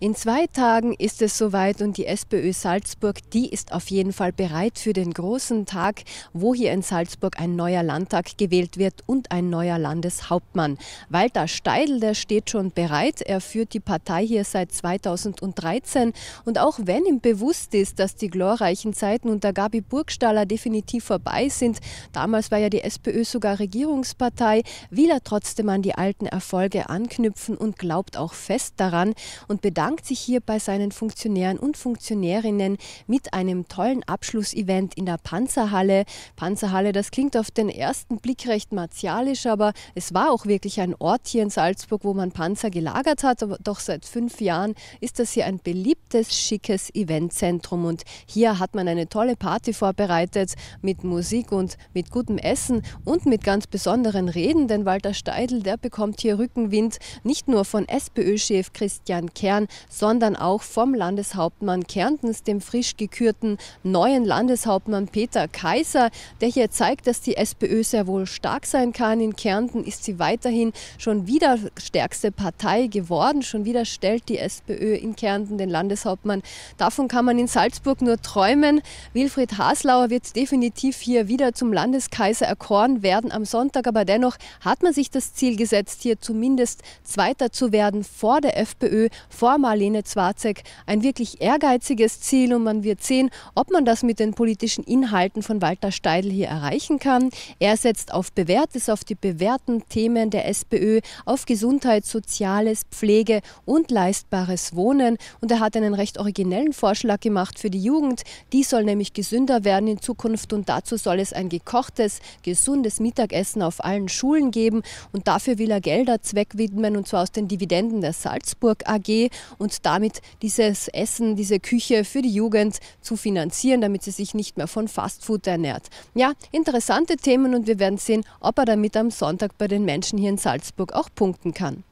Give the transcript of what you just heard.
In zwei Tagen ist es soweit und die SPÖ Salzburg, die ist auf jeden Fall bereit für den großen Tag, wo hier in Salzburg ein neuer Landtag gewählt wird und ein neuer Landeshauptmann. Walter Steidl, der steht schon bereit. Er führt die Partei hier seit 2013 und auch wenn ihm bewusst ist, dass die glorreichen Zeiten unter Gabi Burgstaller definitiv vorbei sind, damals war ja die SPÖ sogar Regierungspartei, will er trotzdem an die alten Erfolge anknüpfen und glaubt auch fest daran und bedankt sich hier bei seinen Funktionären und Funktionärinnen mit einem tollen Abschlussevent in der Panzerhalle. Panzerhalle, das klingt auf den ersten Blick recht martialisch, aber es war auch wirklich ein Ort hier in Salzburg, wo man Panzer gelagert hat. doch seit fünf Jahren ist das hier ein beliebtes, schickes Eventzentrum und hier hat man eine tolle Party vorbereitet mit Musik und mit gutem Essen und mit ganz besonderen Reden, denn Walter Steidl, der bekommt hier Rückenwind nicht nur von SPÖ-Chef Christian Kern, sondern auch vom Landeshauptmann Kärntens, dem frisch gekürten neuen Landeshauptmann Peter Kaiser, der hier zeigt, dass die SPÖ sehr wohl stark sein kann. In Kärnten ist sie weiterhin schon wieder stärkste Partei geworden. Schon wieder stellt die SPÖ in Kärnten den Landeshauptmann. Davon kann man in Salzburg nur träumen. Wilfried Haslauer wird definitiv hier wieder zum Landeskaiser erkoren werden am Sonntag, aber dennoch hat man sich das Ziel gesetzt, hier zumindest Zweiter zu werden vor der FPÖ, vor Marlene Zwarzek ein wirklich ehrgeiziges Ziel und man wird sehen, ob man das mit den politischen Inhalten von Walter Steidl hier erreichen kann. Er setzt auf Bewährtes, auf die bewährten Themen der SPÖ, auf Gesundheit, Soziales, Pflege und leistbares Wohnen. Und er hat einen recht originellen Vorschlag gemacht für die Jugend. Die soll nämlich gesünder werden in Zukunft und dazu soll es ein gekochtes, gesundes Mittagessen auf allen Schulen geben. Und dafür will er Gelder zweckwidmen und zwar aus den Dividenden der Salzburg AG und damit dieses Essen, diese Küche für die Jugend zu finanzieren, damit sie sich nicht mehr von Fastfood ernährt. Ja, interessante Themen und wir werden sehen, ob er damit am Sonntag bei den Menschen hier in Salzburg auch punkten kann.